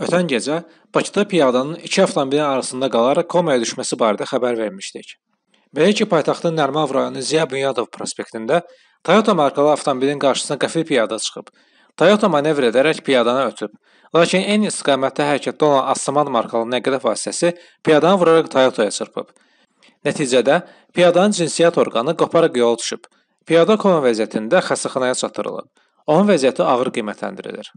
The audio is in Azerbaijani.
Ötən gecə Bakıda piyadanın iki avtomobilin arasında qalaraq komaya düşməsi barədə xəbər vermişdik. Belə ki, paytaxtın Nərmanov rayonu Ziya Bünyadov prospektində Toyota markalı avtomobilin qarşısına qəfil piyada çıxıb. Toyota manevr edərək piyadanı ötüb. Lakin eyni istiqamətdə hərəkətdə olan Assaman markalı nəqliyyat vasitəsi piyadanı vuraraq Toyotaya çırpıb. Nəticədə piyadanın cinsiyyət orqanı qoparaq yola düşüb. Piyada koma vəziyyətində xəstəxanaya çatdırılıb. Onun vəziyyəti ağır qiymətləndirilir.